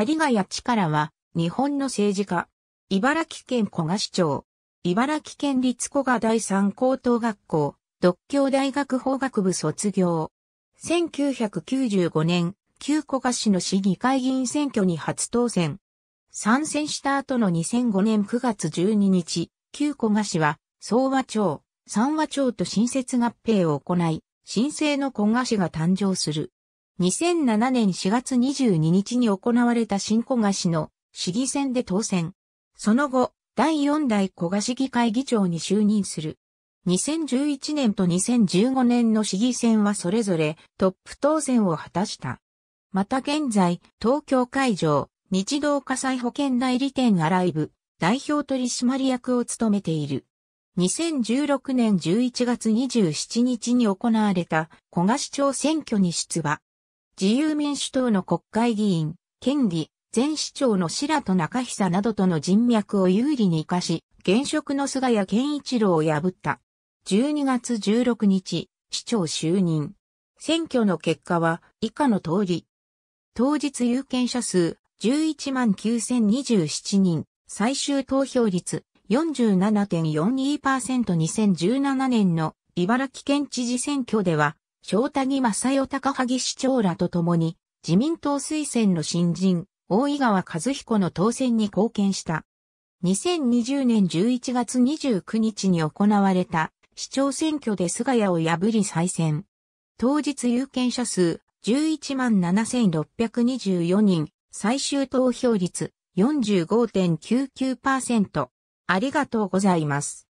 針ヶ谷力は、日本の政治家。茨城県古賀市長。茨城県立古賀第三高等学校、独協大学法学部卒業。1995年、旧古賀市の市議会議員選挙に初当選。参戦した後の2005年9月12日、旧古賀市は、総和町、三和町と新設合併を行い、新生の古賀市が誕生する。2007年4月22日に行われた新古賀市の市議選で当選。その後、第4代古賀市議会議長に就任する。2011年と2015年の市議選はそれぞれトップ当選を果たした。また現在、東京会場、日動火災保険代理店アライブ、代表取締役を務めている。2016年11月27日に行われた古賀市長選挙に出馬。自由民主党の国会議員、県議、前市長の白戸中久などとの人脈を有利に活かし、現職の菅谷健一郎を破った。12月16日、市長就任。選挙の結果は以下の通り。当日有権者数119,027人、最終投票率 47.42%2017 年の茨城県知事選挙では正谷正代高萩市長らと共に、自民党推薦の新人、大井川和彦の当選に貢献した。2020年11月29日に行われた市長選挙で菅谷を破り再選。当日有権者数11万7624人、最終投票率45.99%。ありがとうございます。